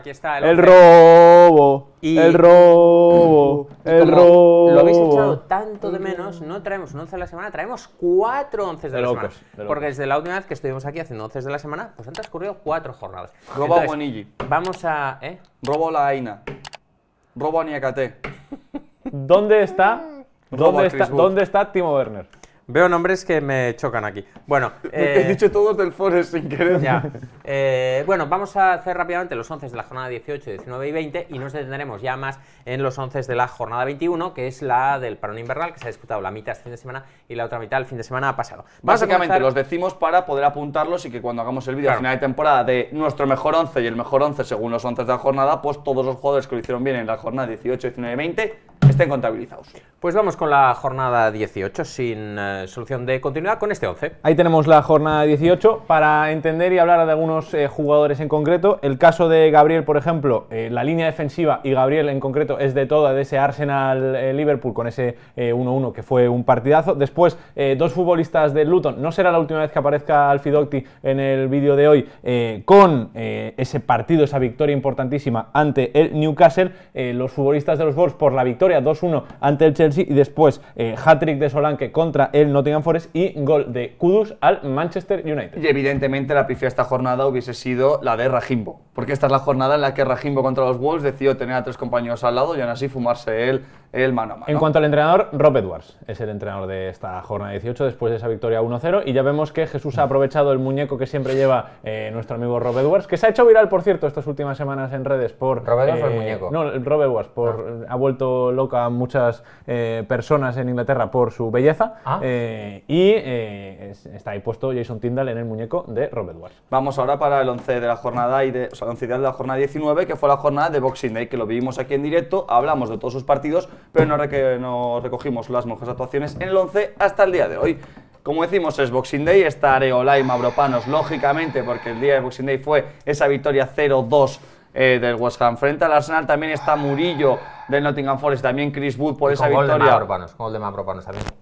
aquí está el, robo. el robo. el robo. Lo habéis echado tanto de menos, no traemos un once de la semana, traemos cuatro 11 de, la semana. porque desde la última vez que estuvimos aquí haciendo onces de la semana, pues han transcurrido cuatro jornadas. Robo a Vamos a. ¿eh? Robo a la Aina. Robo a Niakate. ¿Dónde está? ¿Dónde está, ¿Dónde está Timo Werner? Veo nombres que me chocan aquí. Bueno, He eh, dicho todos del Forest sin querer. Eh, bueno, vamos a hacer rápidamente los 11 de la jornada 18, 19 y 20 y nos detendremos ya más en los 11 de la jornada 21, que es la del parón invernal, que se ha disputado la mitad este fin de semana y la otra mitad el fin de semana pasado. Básicamente los decimos para poder apuntarlos y que cuando hagamos el vídeo final de temporada de nuestro mejor 11 y el mejor 11 según los 11 de la jornada, pues todos los jugadores que lo hicieron bien en la jornada 18, 19 y 20 estén contabilizados. Pues vamos con la jornada 18 sin eh, solución de continuidad con este 11. Ahí tenemos la jornada 18 para entender y hablar de algunos eh, jugadores en concreto. El caso de Gabriel, por ejemplo, eh, la línea defensiva y Gabriel en concreto es de toda de ese Arsenal Liverpool con ese 1-1 que fue un partidazo. Después, dos futbolistas de Luton. No será la última vez que aparezca Alfidocti en el vídeo de hoy con ese partido, esa victoria importantísima ante el Newcastle. los futbolistas de los Wolves por la victoria 2-1 ante el Chelsea y después eh, hat-trick de Solanke contra el Nottingham Forest y gol de Kudus al Manchester United. Y evidentemente la pifia esta jornada hubiese sido la de Rajimbo, porque esta es la jornada en la que Rajimbo contra los Wolves decidió tener a tres compañeros al lado y aún así fumarse él en cuanto al entrenador, Rob Edwards es el entrenador de esta jornada 18 después de esa victoria 1-0 y ya vemos que Jesús ha aprovechado el muñeco que siempre lleva eh, nuestro amigo Rob Edwards, que se ha hecho viral, por cierto, estas últimas semanas en redes por... ¿Rob Edwards el eh, muñeco? No, Rob Edwards por, ah. ha vuelto loca a muchas eh, personas en Inglaterra por su belleza ah. y está ahí puesto Jason Tyndall en el muñeco de Rob Edwards. Vamos ahora para el 11 de la jornada y de, 11 de la jornada 19, que fue la jornada de Boxing Day, que lo vivimos aquí en directo, hablamos de todos sus partidos pero no, recogimos las mejores actuaciones en el 11 hasta el día de hoy. Como decimos, es Boxing Day, está Areola y lógicamente, porque el día de Boxing Day fue esa victoria 0-2 eh, del West Ham. Frente al Arsenal también está Murillo del Nottingham Forest, también Chris Wood por esa victoria. Gol de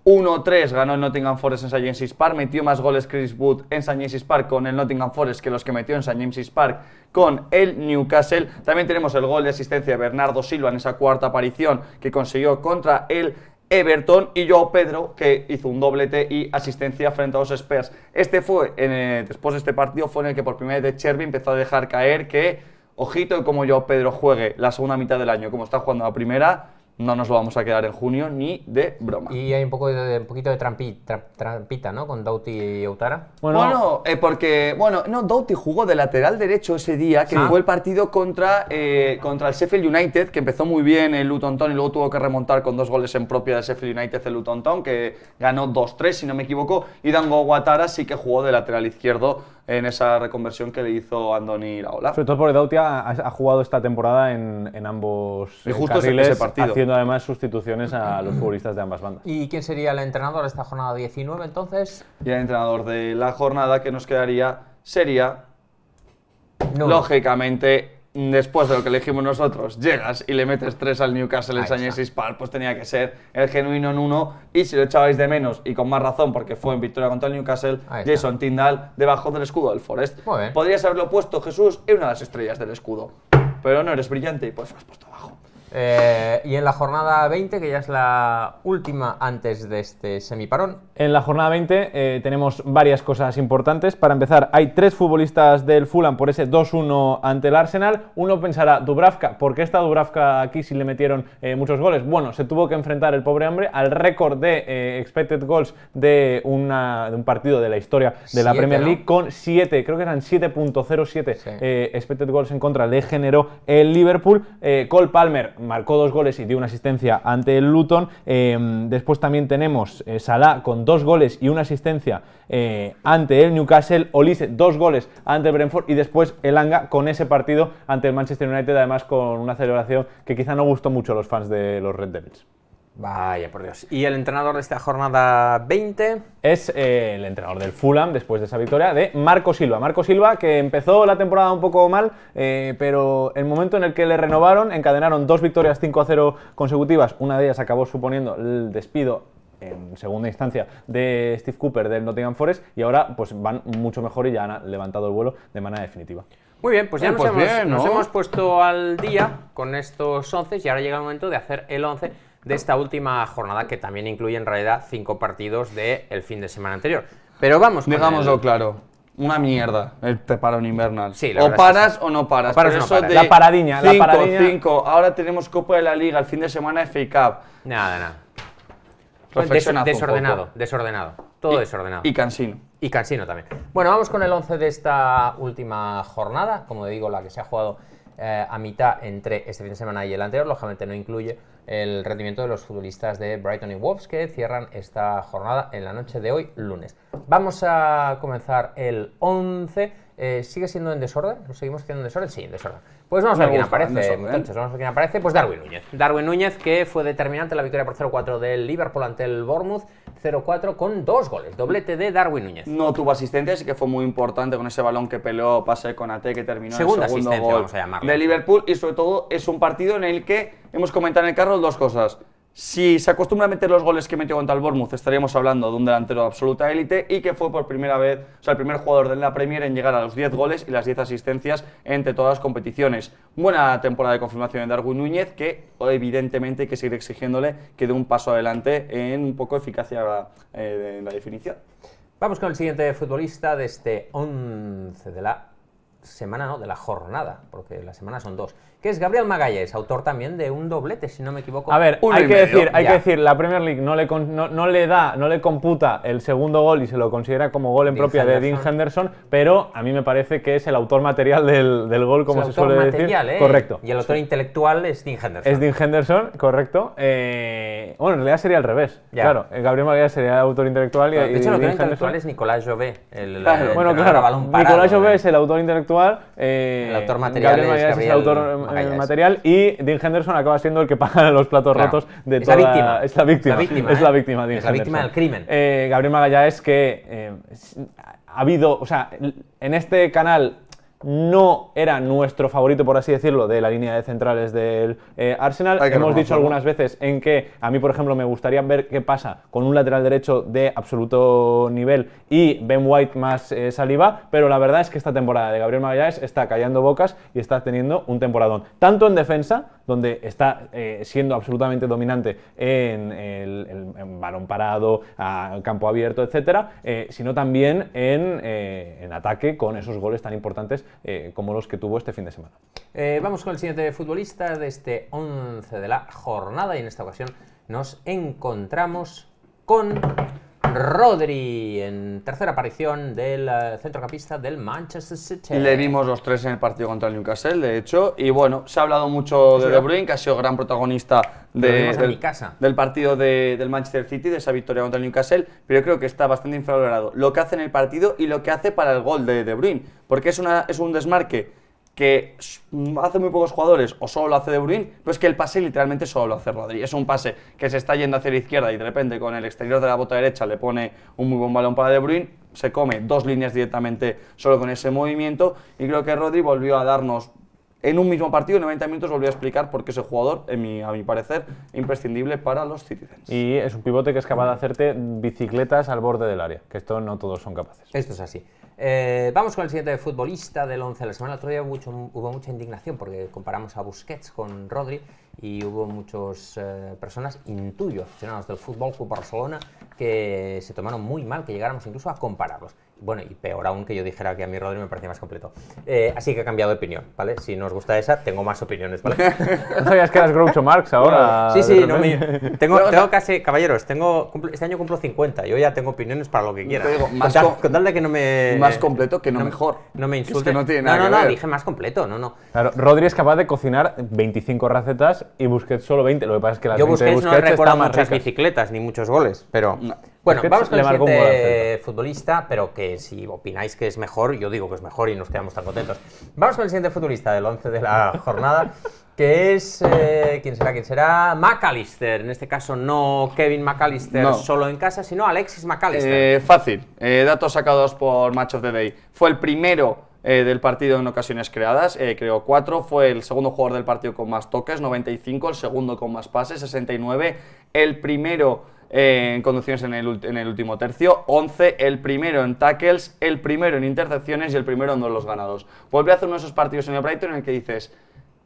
1-3 ganó el Nottingham Forest en St. James's Park, metió más goles Chris Wood en St. James's Park con el Nottingham Forest que los que metió en St. James's Park con el Newcastle. También tenemos el gol de asistencia de Bernardo Silva en esa cuarta aparición que consiguió contra el Everton y Joao Pedro, que hizo un doblete y asistencia frente a los Spurs. Este fue, eh, después de este partido, fue en el que por primera vez de Cherby empezó a dejar caer que ojito como yo Pedro juegue la segunda mitad del año como está jugando la primera, no nos lo vamos a quedar en junio ni de broma. Y hay un, poco de, un poquito de trampita, ¿no? Con Doughty y Outara. Bueno, eh, porque, bueno, no, Doughty jugó de lateral derecho ese día, que jugó ah. el partido contra, eh, contra el Sheffield United, que empezó muy bien el Luton Town y luego tuvo que remontar con dos goles en propia del Sheffield United el Luton Town, que ganó 2-3, si no me equivoco, y Dango Guatara sí que jugó de lateral izquierdo en esa reconversión que le hizo Andoni Iraola. Sobre todo porque Dautia ha, jugado esta temporada en, en ambos y eh, carriles, haciendo además sustituciones a los futbolistas de ambas bandas. ¿Y quién sería el entrenador de esta jornada 19 entonces? Y el entrenador de la jornada que nos quedaría sería, lógicamente, después de lo que elegimos nosotros, llegas y le metes tres al Newcastle, en y Park, pues tenía que ser el genuino en uno. Y si lo echabais de menos, y con más razón, porque fue en victoria contra el Newcastle, Jason Tindall debajo del escudo del Forest. Podrías haberlo puesto, Jesús, en una de las estrellas del escudo. Pero no eres brillante y pues lo has puesto abajo. Eh, y en la jornada 20, que ya es la última antes de este semiparón. En la jornada 20 eh, tenemos varias cosas importantes. Para empezar, hay tres futbolistas del Fulham por ese 2-1 ante el Arsenal. Uno pensará, Dubravka, ¿por qué está Dubravka aquí si le metieron eh, muchos goles? Bueno, se tuvo que enfrentar el pobre hombre al récord de expected goals de, un partido de la historia de la Premier League con 7, creo que eran 7.07 expected goals en contra le generó el Liverpool. Cole Palmer marcó dos goles y dio una asistencia ante el Luton. Eh, después también tenemos eh, Salah con dos goles y una asistencia eh, ante el Newcastle. Olise, dos goles ante el Brentford. Y después Elanga con ese partido ante el Manchester United, además con una celebración que quizá no gustó mucho a los fans de los Red Devils. Vaya, por Dios. ¿Y el entrenador de esta jornada 20? Es eh, el entrenador del Fulham, después de esa victoria, de Marco Silva. Marco Silva, que empezó la temporada un poco mal, eh, pero el momento en el que le renovaron, encadenaron dos victorias 5 a 0 consecutivas. Una de ellas acabó suponiendo el despido en segunda instancia de Steve Cooper del Nottingham Forest y ahora pues van mucho mejor y ya han levantado el vuelo de manera definitiva. Muy bien, pues ya eh, nos, pues hemos, nos hemos puesto al día con estos 11 y ahora llega el momento de hacer el 11 de esta última jornada que también incluye en realidad cinco partidos del el fin de semana anterior. Pero vamos. Digámoslo claro. Una mierda el parón invernal. Sí, o, paras o no paras la paradiña. 5-5. Ahora tenemos Copa de la Liga, el fin de semana FA Cup. Nada, nada. Pues desordenado, desordenado. Todo desordenado. Y cansino. Y cansino también. Bueno, vamos con el 11 de esta última jornada. Como digo, la que se ha jugado eh, a mitad entre este fin de semana y el anterior. Lógicamente no incluye el rendimiento de los futbolistas de Brighton y Wolves que cierran esta jornada en la noche de hoy, lunes. Vamos a comenzar el 11. Eh, ¿Sigue siendo en desorden? ¿Lo seguimos siendo en desorden? Sí, en desorden. Pues vamos a ver quién aparece, muchachos. ¿eh? Vamos a ver quién aparece. Pues Darwin Núñez. Darwin Núñez, que fue determinante en la victoria por 0-4 del Liverpool ante el Bournemouth. 0-4 con dos goles, doblete de Darwin Núñez. No tuvo asistencia, así que fue muy importante con ese balón que peleó pase con AT que terminó en el segundo gol de Liverpool y sobre todo es un partido en el que hemos comentado en el carro dos cosas. Si se acostumbra a meter los goles que metió contra el Bournemouth, estaríamos hablando de un delantero absoluta élite y que fue por primera vez, o sea, el primer jugador de la Premier en llegar a los 10 goles y las 10 asistencias entre todas las competiciones. Buena temporada de confirmación de Darwin Núñez, que evidentemente hay que seguir exigiéndole que dé un paso adelante en un poco eficacia eh, en la definición. Vamos con el siguiente futbolista de este 11 de la semana, no, de la jornada, porque la semana son dos que es Gabriel Magalles, autor también de un doblete, si no me equivoco. A ver, hay, que decir, hay que decir, la Premier League no le, no, le da, no le computa el segundo gol y se lo considera como gol en propia de Dean Henderson, pero a mí me parece que es el autor material del, gol, como se suele decir. Eh, correcto. Y el autor intelectual es Dean Henderson. Es Dean Henderson, correcto. Eh, bueno, en realidad sería al revés. Claro, eh, Gabriel Magalles sería el autor intelectual y. De hecho, el autor intelectual es Nicolás Jové. bueno, claro. Nicolás es el autor intelectual. Gabriel autor eh, material y Dean Henderson acaba siendo el que paga los platos rotos de toda... La víctima. Es la víctima. es la ¿eh? víctima, Dean Es la víctima del crimen. Eh, Gabriel Magallanes que eh, ha habido, o sea, en este canal no era nuestro favorito, por así decirlo, de la línea de centrales del eh, Arsenal. Hemos dicho algunas veces en que a mí, por ejemplo, me gustaría ver qué pasa con un lateral derecho de absoluto nivel y Ben White más eh, saliva, pero la verdad es que esta temporada de Gabriel Magallanes está callando bocas y está teniendo un temporadón, tanto en defensa, donde está eh, siendo absolutamente dominante en el, balón parado, campo abierto, etcétera, sino también en ataque con esos goles tan importantes eh, como los que tuvo este fin de semana. Eh, vamos con el siguiente futbolista de este 11 de la jornada y en esta ocasión nos encontramos con Rodri en tercera aparición del eh, centrocampista del Manchester City. Le vimos los tres en el partido contra el Newcastle, de hecho, y bueno, se ha hablado mucho de De Bruyne, que ha sido gran protagonista del, partido del Manchester City, de esa victoria contra el Newcastle, pero yo creo que está bastante infravalorado lo que hace en el partido y lo que hace para el gol de De Bruyne, porque es, una, es un desmarque que mm, hace muy pocos jugadores o solo lo hace De Bruyne, pero es que el pase literalmente solo lo hace Rodri. Es un pase que se está yendo hacia la izquierda y de repente con el exterior de la bota derecha le pone un muy buen balón para De Bruyne, se come dos líneas directamente solo con ese movimiento y creo que Rodri volvió a darnos en un mismo partido, en 90 minutos, volvió a explicar por qué ese jugador, a mi parecer, imprescindible para los Citizens. Y es un pivote que es capaz de hacerte bicicletas al borde del área, que esto no todos son capaces. Esto es así. Eh, vamos con el siguiente futbolista del 11 de la semana. El otro día hubo, mucha indignación porque comparamos a Busquets con Rodri y hubo muchas eh, personas, intuyo, aficionados del Fútbol Club Barcelona, que se tomaron muy mal que llegáramos incluso a compararlos. Bueno, y peor aún que yo dijera que a mí Rodri me parecía más completo. Eh, así que he cambiado de opinión, ¿vale? Si no os gusta esa, tengo más opiniones, ¿vale? no sabías que eras Groucho Marx ahora. Sí, sí, no, me... tengo, tengo casi, caballeros, tengo, este año cumplo 50, yo ya tengo opiniones para lo que quiera. más que no me... Más completo que no, mejor. No me insultes. no tiene nada No, no, dije más completo, no, no. Claro, Rodri es capaz de cocinar 25 recetas y Busquets solo 20, lo que pasa es que las Yo Busquets, Busquets no recuerda muchas bicicletas ni muchos goles, pero... Bueno, vamos con el siguiente futbolista, pero que si opináis que es mejor, yo digo que es mejor y nos quedamos tan contentos. Vamos con el siguiente futbolista del 11 de la jornada, que es, eh, ¿quién será? ¿Quién será? McAllister. En este caso no Kevin McAllister solo en casa, sino Alexis McAllister. Eh, fácil. Eh, datos sacados por Match of the Day. Fue el primero del partido en ocasiones creadas, creo creó 4, fue el segundo jugador del partido con más toques, 95, el segundo con más pases, 69, el primero en conducciones en el, último tercio, 11 el primero en tackles, el primero en intercepciones y el primero en los ganados. Vuelve a hacer unos partidos en el Brighton en el que dices...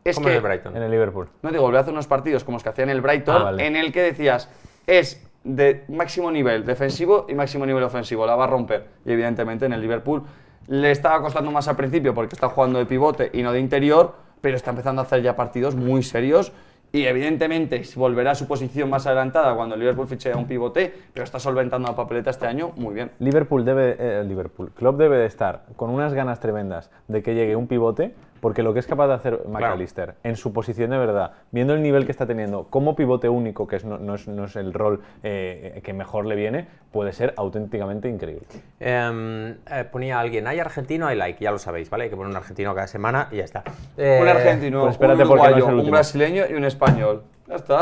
Es ¿Cómo en el Brighton? En el Liverpool. No digo, volver a hacer unos partidos como los que hacía en el Brighton, ah, en el que decías, es de máximo nivel defensivo y máximo nivel ofensivo, la va a romper. Y evidentemente en el Liverpool le estaba costando más al principio porque está jugando de pivote y no de interior, pero está empezando a hacer ya partidos muy serios y evidentemente volverá a su posición más adelantada cuando el Liverpool fiche a un pivote, pero está solventando la papeleta este año muy bien. Liverpool debe, eh, Liverpool, Club debe de estar con unas ganas tremendas de que llegue un pivote porque lo que es capaz de hacer McAllister en su posición de verdad, viendo el nivel que está teniendo como pivote único, que no, es, el rol eh, que mejor le viene, puede ser auténticamente increíble. Em, eh, ponía alguien, hay argentino, hay like, ya lo sabéis, ¿vale? Hay que poner un argentino cada semana y ya está. un eh, argentino, pues un uruguayo, un brasileño y un español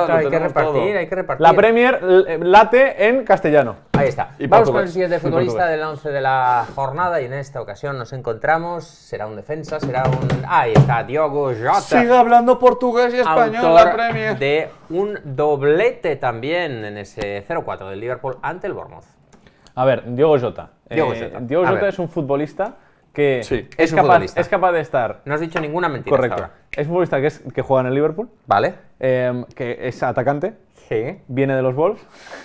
hay que repartir, hay que repartir. La Premier eh, late en castellano. Ahí está. Vamos con el siguiente futbolista del 11 de la jornada y en esta ocasión nos encontramos, será un defensa, será un... Ahí está, Diogo Jota. Sigue hablando portugués y español la Premier. de un doblete también en ese 0-4 del Liverpool ante el Bournemouth. A ver, Diogo Jota. Diogo eh, Jota es un futbolista que es, capaz, es capaz de estar. No has dicho ninguna mentira. Correcto. Es un futbolista que, juega en el Liverpool. Vale. Em, que es atacante. Sí. Viene de los Wolves.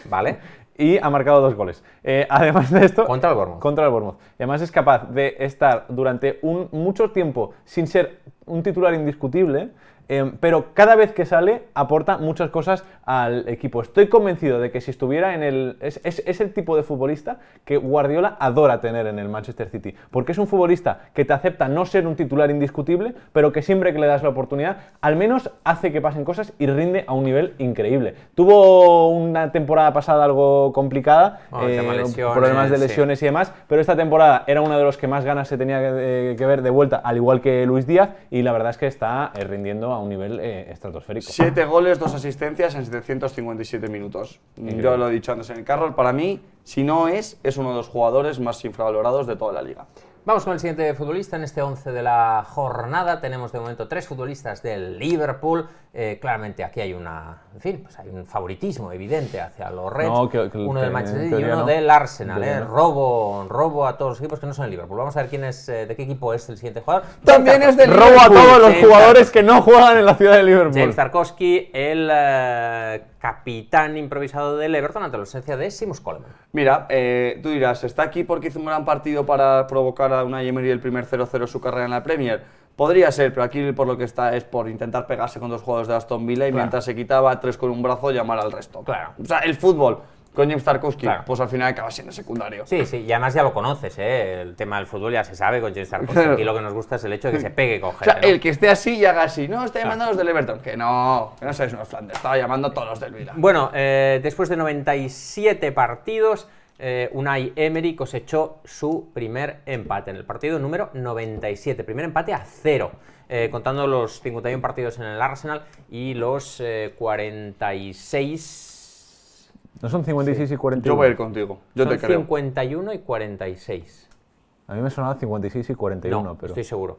Vale. Y ha marcado dos goles. Eh, además de esto. Contra el Bournemouth. Contra el Bournemouth. Y además es capaz de estar durante un, mucho tiempo sin ser un titular indiscutible. Em, pero cada vez que sale aporta muchas cosas al equipo. Estoy convencido de que si estuviera en el... Es, el tipo de futbolista que Guardiola adora tener en el Manchester City, porque es un futbolista que te acepta no ser un titular indiscutible, pero que siempre que le das la oportunidad, al menos hace que pasen cosas y rinde a un nivel increíble. Tuvo una temporada pasada algo complicada, oh, eh, problemas de lesiones y demás, pero esta temporada era uno de los que más ganas se tenía que, ver de vuelta, al igual que Luis Díaz, y la verdad es que está eh, rindiendo a un nivel eh, estratosférico. Siete goles, dos asistencias en 757 minutos. Yo lo he dicho antes en el carro, para mí, si no es, es uno de los jugadores más infravalorados de toda la liga. Vamos con el siguiente futbolista. En este 11 de la jornada tenemos de momento tres futbolistas del Liverpool eh, claramente aquí hay una, en fin, pues hay un favoritismo evidente hacia los Reds, uno del Manchester y uno del Arsenal, eh. robo, robo a todos los equipos que no son el Liverpool. Vamos a ver quién es, eh, de qué equipo es el siguiente jugador. También es del robo a todos los jugadores que no juegan en la ciudad de Liverpool. James Tarkovsky, el capitán improvisado del Everton ante la ausencia de Simus Coleman. Mira, tú dirás, está aquí porque hizo un gran partido para provocar a una Emery el primer 0-0 su carrera en la Premier. Podría ser, pero aquí por lo que está es por intentar pegarse con dos jugadores de Aston Villa y mientras se quitaba tres con un brazo llamar al resto. Claro. O sea, el fútbol con James Tarkovsky, pues al final acaba siendo secundario. Sí, sí, y además ya lo conoces, ¿eh? el tema del fútbol ya se sabe con James Tarkovsky. y lo que nos gusta es el hecho de que se pegue con gente. O sea, el que esté así y haga así, no, está llamando a los del Everton, que no, que no sois unos Flanders, estaba llamando a todos los del Villa Bueno, eh, después de 97 partidos, eh, Unai Emery cosechó su primer empate en el partido número 97. Primer empate a cero, eh, contando los 51 partidos en el Arsenal y los 46. Eh, no son 56 y 41. Yo voy a ir contigo. Yo te creo. 51 y 46. A mí me sonaba 56 y 41, no, pero. Estoy seguro.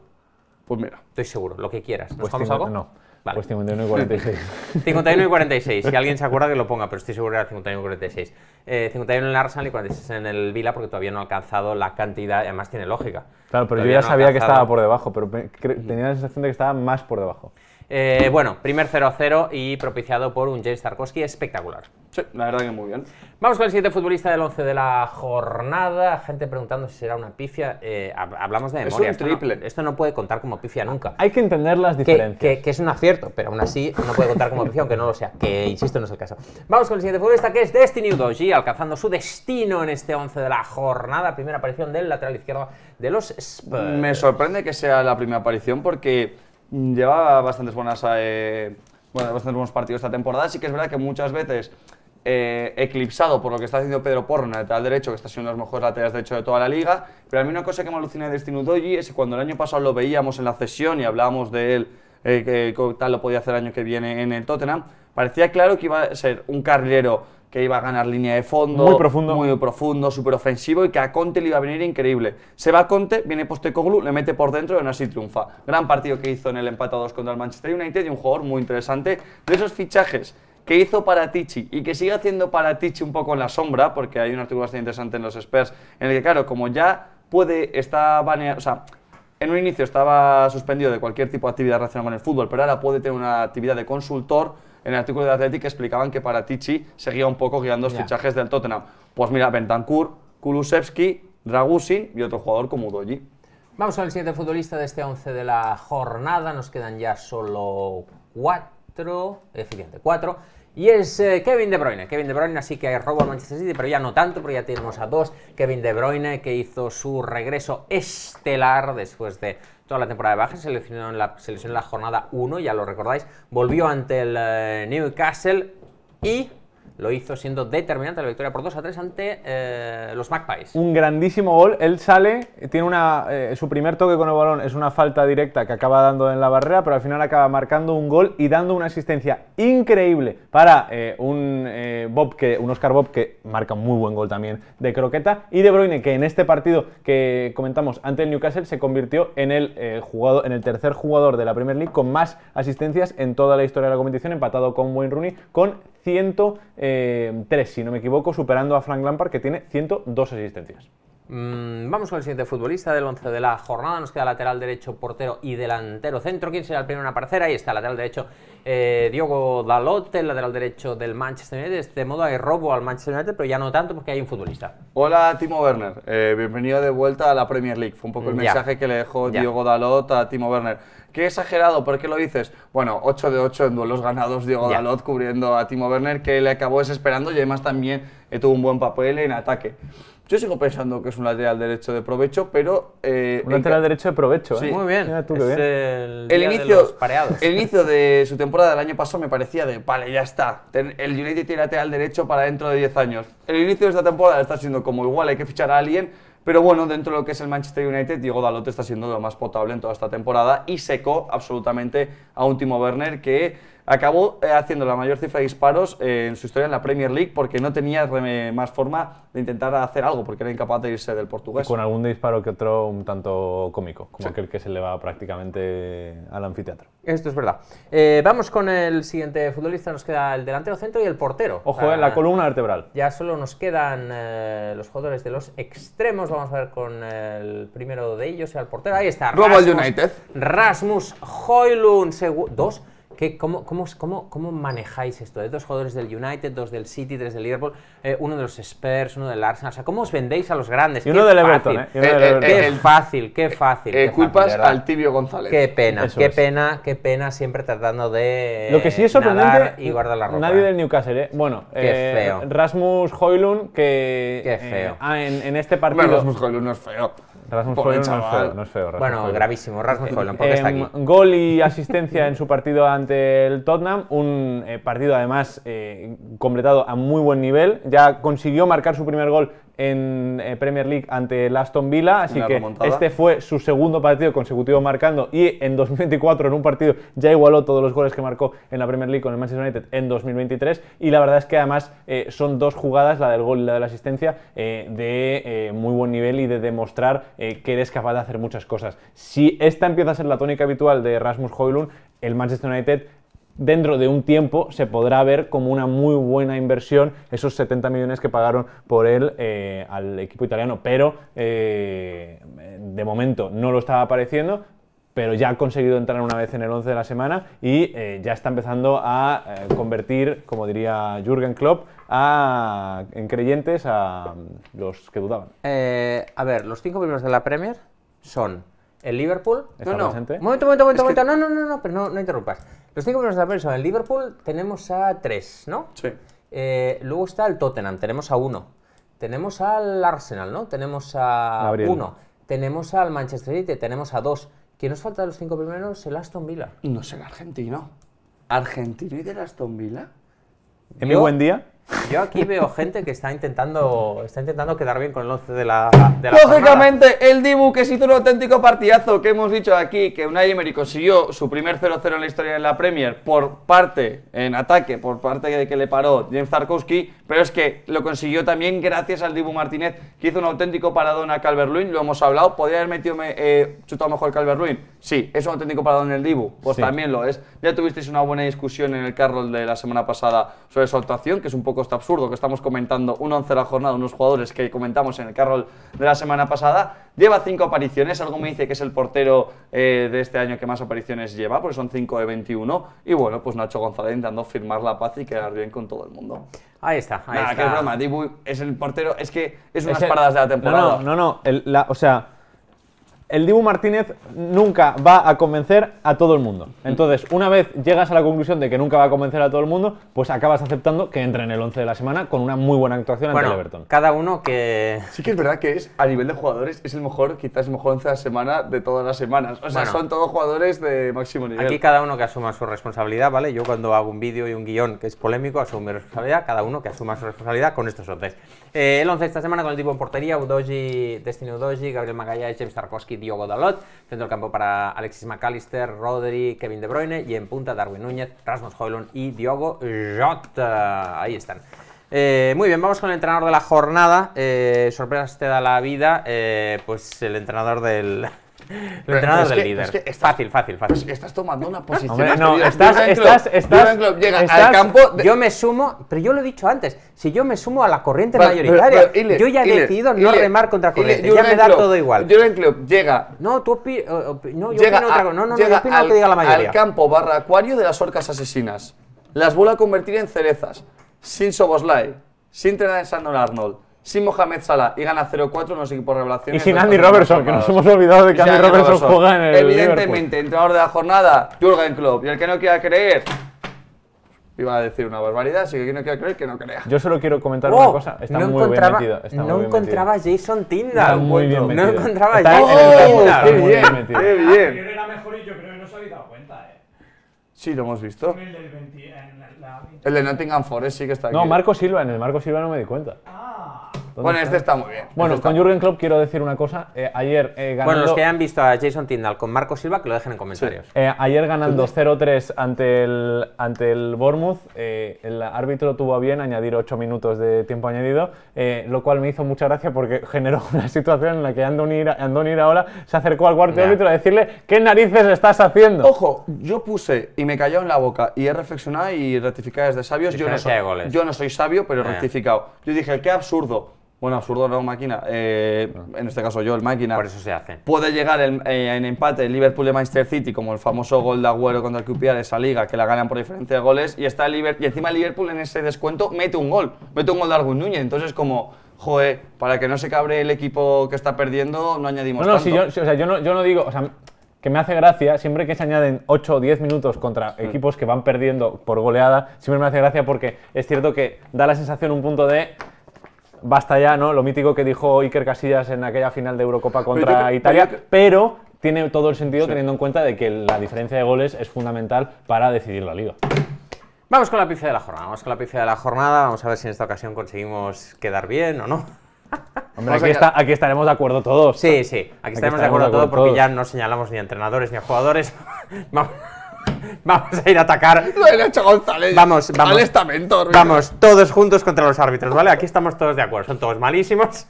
Pues mira. Estoy seguro, lo que quieras. ¿Nos pues algo? No. Pues 51 y 46. 51 y 46. Si alguien se acuerda que lo ponga, pero estoy seguro que era 51 y 46. 51 eh, en el Arsenal y 46 en el Vila porque todavía no ha alcanzado la cantidad. Además, tiene lógica. Claro, pero yo ya sabía que estaba por debajo, pero tenía la sensación de que estaba más por debajo. Eh, bueno, primer 0-0 y propiciado por un James Tarkovsky espectacular. Sí, la verdad que muy bien. Vamos con el siguiente futbolista del 11 de la jornada. Gente preguntando si será una pifia. Eh, hablamos de memoria. triple. Esto no, puede contar como pifia nunca. Hay que entender las diferencias. Que, es un acierto, pero aún así no puede contar como pifia, aunque no lo sea. Que, insisto, no es el caso. Vamos con el siguiente futbolista, que es Destiny Udoji, alcanzando su destino en este 11 de la jornada. Primera aparición del lateral izquierdo de los Spurs. Me sorprende que sea la primera aparición porque lleva bastantes buenas... Eh, bastantes buenos partidos esta temporada. Así que es verdad que muchas veces eh, eclipsado por lo que está haciendo Pedro Porro en el lateral derecho, que está siendo uno de los mejores laterales derecho de toda la liga. Pero a mí una cosa que me alucina de este Nudoji es que cuando el año pasado lo veíamos en la cesión y hablábamos de él, eh, que tal lo podía hacer el año que viene en el Tottenham, parecía claro que iba a ser un carrilero que iba a ganar línea de fondo, muy profundo, muy profundo, súper ofensivo y que a Conte le iba a venir increíble. Se va a Conte, viene Postecoglu, le mete por dentro y aún así triunfa. Gran partido que hizo en el empate a 2 contra el Manchester United y un jugador muy interesante de esos fichajes que hizo para Tichi y que sigue haciendo para Tichi un poco en la sombra, porque hay un artículo bastante interesante en los Spurs, en el que, claro, como ya puede, está baneado, o sea, en un inicio estaba suspendido de cualquier tipo de actividad relacionada con el fútbol, pero ahora puede tener una actividad de consultor. En el artículo de Athletic explicaban que para Tichi seguía un poco guiando los fichajes del Tottenham. Pues mira, Bentancur, Kulusevski, Dragusin y otro jugador como Udoji. Vamos al siguiente futbolista de este 11 de la jornada. Nos quedan ya solo cuatro, eficiente, eh, cuatro. Y es eh, Kevin De Bruyne. Kevin De Bruyne así que robo en Manchester City, pero ya no tanto, porque ya tenemos a dos. Kevin De Bruyne que hizo su regreso estelar después de toda la temporada de baja, se lesionó en la, se en la jornada 1, ya lo recordáis. Volvió ante el eh, Newcastle y lo hizo siendo determinante la victoria por 2 a 3 ante eh, los Magpies. Un grandísimo gol, él sale, tiene una, eh, su primer toque con el balón es una falta directa que acaba dando en la barrera, pero al final acaba marcando un gol y dando una asistencia increíble para eh, un Bob que un Oscar Bob que marca un muy buen gol también de croqueta y De Bruyne que en este partido que comentamos ante el Newcastle se convirtió en el en el tercer jugador de la Premier League con más asistencias en toda la historia de la competición, empatado con Wayne Rooney con 100 eh, tres 3, si no me equivoco, superando a Frank Lampard, que tiene 102 asistencias. Mm, vamos con el siguiente futbolista del 11 de la jornada. Nos queda lateral derecho, portero y delantero centro. ¿Quién será el primero en aparecer? Ahí está, lateral derecho Diego eh, Diogo Dalot, el lateral derecho del Manchester United. De este modo hay robo al Manchester United, pero ya no tanto porque hay un futbolista. Hola, Timo Werner. Eh, bienvenido de vuelta a la Premier League. Fue un poco el mensaje que le dejó Diego Diogo Dalot a Timo Werner. Qué exagerado, ¿por qué lo dices? Bueno, 8 de 8 en duelos ganados, Diego Dalot cubriendo a Timo Werner, que le acabó desesperando y además también eh, tuvo un buen papel en ataque. Yo sigo pensando que es un lateral derecho de provecho, pero... Eh, un lateral derecho de provecho, ¿eh? sí. Muy bien. es El, inicio, de el inicio de su temporada del año pasado me parecía de, vale, ya está. El United tiene lateral derecho para dentro de 10 años. El inicio de esta temporada está siendo como igual, hay que fichar a alguien pero bueno, dentro de lo que es el Manchester United, Diego Dalot está siendo lo más potable en toda esta temporada y secó absolutamente a un Timo Werner que Acabó eh, haciendo la mayor cifra de disparos eh, en su historia en la Premier League porque no tenía más forma de intentar hacer algo, porque era incapaz de irse del portugués. con algún disparo que otro un tanto cómico, como aquel que se le va prácticamente al anfiteatro. Esto es verdad. Eh, vamos con el siguiente futbolista, nos queda el delantero centro y el portero. Ojo, en la columna vertebral. Ya solo nos quedan los jugadores de los extremos, vamos a ver con el primero de ellos, el portero. Ahí está. Global Rasmus, United. Rasmus Hoylund, dos cómo, cómo, cómo, manejáis esto? De ¿Eh? dos jugadores del United, dos del City, tres del Liverpool, eh, uno de los Spurs, uno del Arsenal. ¿cómo os vendéis a los grandes? Y uno del Everton, Qué fácil, qué fácil. Qué culpas al tibio González. Qué pena, qué pena, qué pena siempre tratando de Lo que sí es y guardar la ropa. Nadie del Newcastle, ¿eh? Bueno, eh, feo. Rasmus Hoylund, que qué feo. Ah, en, en este partido... Bueno, Rasmus Hoylund no es feo. Rasmus no, es feo, bueno, gravísimo, Rasmus está em, aquí. Gol y asistencia en su partido ante el Tottenham, un eh, partido además eh, completado a muy buen nivel. Ya consiguió marcar su primer gol en eh, Premier League ante Aston Villa, así que este fue su segundo partido consecutivo marcando y en 2024 en un partido ya igualó todos los goles que marcó en la Premier League con el Manchester United en 2023 y la verdad es que además eh, son dos jugadas, la del gol y la de la asistencia, eh, de muy buen nivel y de demostrar que eres capaz de hacer muchas cosas. Si esta empieza a ser la tónica habitual de Rasmus Hoylund, el Manchester United dentro de un tiempo se podrá ver como una muy buena inversión esos 70 millones que pagaron por él eh, al equipo italiano, pero eh, de momento no lo estaba apareciendo, pero ya ha conseguido entrar una vez en el 11 de la semana y eh, ya está empezando a convertir, como diría Jürgen Klopp, a, en creyentes a mm, los que dudaban. a ver, los cinco primeros de la Premier son el Liverpool. no, no. Momento, momento, momento, momento. No, no, no, no, pero no, no interrumpas. Los cinco primeros de la Premier en Liverpool tenemos a tres, ¿no? Sí. Eh, luego está el Tottenham, tenemos a uno. Tenemos al Arsenal, ¿no? Tenemos a uno. Tenemos al Manchester City, tenemos a dos. ¿Quién nos falta de los cinco primeros? El Aston Villa. No es el argentino. ¿Argentino y del Aston Villa? ¿En mi buen día? Yo aquí veo gente que está intentando está intentando quedar bien con el 11 de la, Lógicamente, el Dibu que se hizo un auténtico partidazo que hemos dicho aquí, que Unai Emery consiguió su primer 0-0 en la historia de la Premier por parte, en ataque, por parte de que le paró James Zarkowski pero es que lo consiguió también gracias al Dibu Martínez, que hizo un auténtico paradón a Calverluin, lo hemos hablado, podría haber metido, eh, chutado mejor Calvert-Lewin sí, es un auténtico paradón el Dibu, pues también lo es. Ya tuvisteis una buena discusión en el Carroll de la semana pasada sobre su actuación, que es un poco poco este absurdo que estamos comentando un 11 de la jornada, unos jugadores que comentamos en el carro de la semana pasada. Lleva cinco apariciones, algo me dice que es el portero eh, de este año que más apariciones lleva, porque son 5 de 21. Y bueno, pues Nacho González intentando firmar la paz y quedar bien con todo el mundo. Ahí está, ahí Nada, que es broma, es el portero, es que es unas paradas de la temporada. No, no, no, la, o sea el Dibu Martínez nunca va a convencer a todo el mundo. Entonces, una vez llegas a la conclusión de que nunca va a convencer a todo el mundo, pues acabas aceptando que entre en el 11 de la semana con una muy buena actuación ante el Everton. Cada uno que. Sí, que es verdad que es, a nivel de jugadores, es el mejor, quizás el mejor 11 de la semana de todas las semanas. O sea, son todos jugadores de máximo nivel. Aquí cada uno que asuma su responsabilidad, ¿vale? Yo cuando hago un vídeo y un guión que es polémico, asumo mi responsabilidad, cada uno que asuma su responsabilidad con estos 11. Eh, el 11 esta semana con el Dibu en portería, Udoji, Destino Udoji, Gabriel y James Tarkovsky, Diogo Dalot, centro del campo para Alexis McAllister, Rodri, Kevin De Bruyne y en punta Darwin Núñez, Rasmus Hoylund y Diogo Jota. Ahí están. Eh, muy bien, vamos con el entrenador de la jornada. Eh, sorpresas te da la vida. Eh, pues el entrenador del, Entrenador del líder. Es fácil, fácil, fácil. Pues estás tomando una posición. no, estás, estás, llega estás, al campo. Yo me sumo, pero yo lo he dicho antes, si yo me sumo a la corriente mayoritaria, yo ya he decidido no remar contra corriente, ya me da todo igual. Klopp llega. No, tú eh, opi, no, yo llega opino otra cosa. No, no, no, yo opino al, que diga la mayoría. Al campo barra acuario de las orcas asesinas. Las vuelve a convertir en cerezas. Sin Soboslai, sin Trenadesan Arnold si Mohamed Salah y gana 0-4 unos equipos revelaciones. Y sin Andy Robertson, que nos hemos olvidado de que Andy, Robertson, Robertson, juega en el Evidentemente, entrador entrenador de la jornada, Jürgen Klopp. Y el que no quiera creer, iba a decir una barbaridad, así que quien no quiera creer, que no crea. Yo solo quiero comentar oh, una cosa. Está no muy bien metido. Está no muy encontraba bien metido. Jason Tinda. Está muy bien metido. No encontraba está Jason oh, Está Qué, bien, qué bien. Ayer ah, era mejor y yo creo que no se habéis dado cuenta, ¿eh? Sí, lo hemos visto. En el del 20, en el de Nottingham Forest sí que está aquí. No, Marco Silva, en el Marco Silva no me di cuenta. Ah. Bueno, este eh, está muy bien. Este bueno, con Jürgen Klopp quiero decir una cosa. Eh, ayer eh, ganando... Bueno, los que hayan visto a Jason Tindall con Marco Silva, que lo dejen en comentarios. ayer ganando 0-3 ante el, ante el Bournemouth, el árbitro tuvo bien añadir 8 minutos de tiempo añadido, lo cual me hizo mucha gracia porque generó una situación en la que Andoni Iraola ahora se acercó al cuarto árbitro a decirle ¿qué narices estás haciendo? Ojo, yo puse y me cayó en la boca y he reflexionado y rectificado desde sabios. Yo no, soy, yo no soy sabio, pero he rectificado. Yo dije, qué absurdo bueno, absurdo, ¿no? Máquina. Eh, en este caso yo, el máquina. Por eso se hace. Puede llegar eh, en empate el Liverpool de Manchester City, como el famoso gol de Agüero contra el de esa liga que la ganan por diferencia de goles. Y, está el y encima el Liverpool en ese descuento mete un gol. Mete un gol de Argun Entonces, como, joe, para que no se cabre el equipo que está perdiendo, no añadimos no, no, yo, o sea, yo, no, yo no digo. O sea, que me hace gracia, siempre que se añaden 8 o 10 minutos contra equipos que van perdiendo por goleada, siempre me hace gracia porque es cierto que da la sensación un punto de basta ya, ¿no? Lo mítico que dijo Iker Casillas en aquella final de Eurocopa contra Italia, pero, tiene todo el sentido teniendo en cuenta de que la diferencia de goles es fundamental para decidir la liga. Vamos con la pizza de la jornada, vamos con la pizza de la jornada, vamos a ver si en esta ocasión conseguimos quedar bien o no. Hombre, aquí, estaremos de acuerdo todos. Sí, sí, aquí, estaremos, de acuerdo, todos porque ya no señalamos ni a entrenadores ni a jugadores. Vamos a ir a atacar. Nacho González. Vamos, vamos. Al estamento. Vamos, todos juntos contra los árbitros, ¿vale? Aquí estamos todos de acuerdo. Son todos malísimos.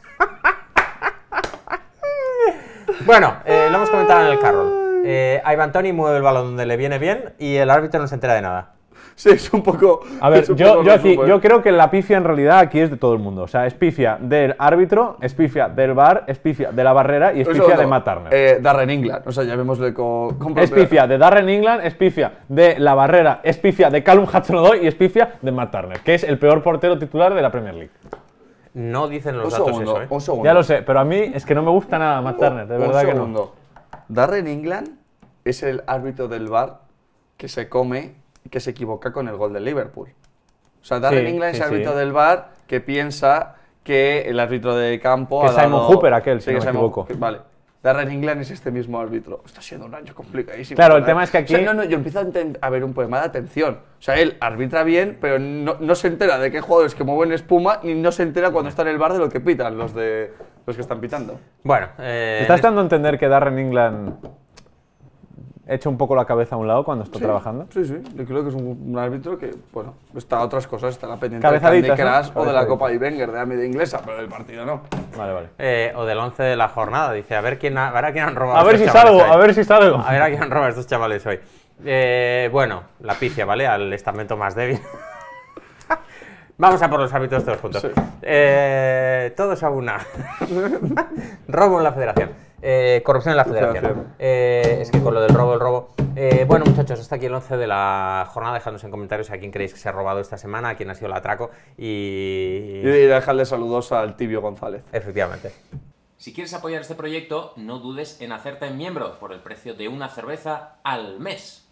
bueno, eh, lo hemos comentado en el carro. Eh, Iván Tony mueve el balón donde le viene bien y el árbitro no se entera de nada. sí, es un poco. A ver, yo, yo, ¿eh? creo que la pifia en realidad aquí es de todo el mundo. O sea, es del árbitro, es del bar, es de la barrera y es de Matt Turner. Eh, Darren England, o sea, ya con. con es pifia de Darren England, es de la barrera, es de Callum hudson y es de Matt Turner, que es el peor portero titular de la Premier League. No dicen los un datos segundo, eso, ¿eh? Ya lo sé, pero a mí es que no me gusta nada Matt Turner, de verdad que no. Darren England es el árbitro del bar que se come que se equivoca con el gol del Liverpool. O sea, Darren England es el árbitro del VAR que piensa que el árbitro de campo. Que ha Simon dado, Hooper, aquel, si no me equivoco. vale. Darren England es este mismo árbitro. Está siendo un año complicadísimo. Claro, el tema es que aquí. no, no, yo empiezo a, ver un poema de atención. O sea, él arbitra bien, pero no, no, se entera de qué jugadores que mueven espuma, ni no se entera cuando está en el bar de lo que pitan los, de, los que están pitando. Bueno, eh, ¿Estás dando a entender que Darren England echa un poco la cabeza a un lado cuando está trabajando. Sí, sí, yo creo que es un, árbitro que, bueno, está a otras cosas, está la pendiente de Candy Crush o de la Copa de Ibenger, de la media inglesa, pero del partido no. Vale, vale. Eh, o del 11 de la jornada, dice, a ver quién, a a quién han robado. A ver si salgo, a ver si salgo. A ver a quién han robado estos chavales hoy. Eh, bueno, la picia, ¿vale? Al estamento más débil. Vamos a por los árbitros todos juntos. Eh, todos a una. Robo en la federación. Eh, corrupción en la federación. Eh, es que con lo del robo, el robo. Eh, bueno, muchachos, hasta aquí el 11 de la jornada. Dejadnos en comentarios a quién creéis que se ha robado esta semana, a quién ha sido el atraco y. Y dejarle saludos al tibio González. Efectivamente. Si quieres apoyar este proyecto, no dudes en hacerte miembro por el precio de una cerveza al mes.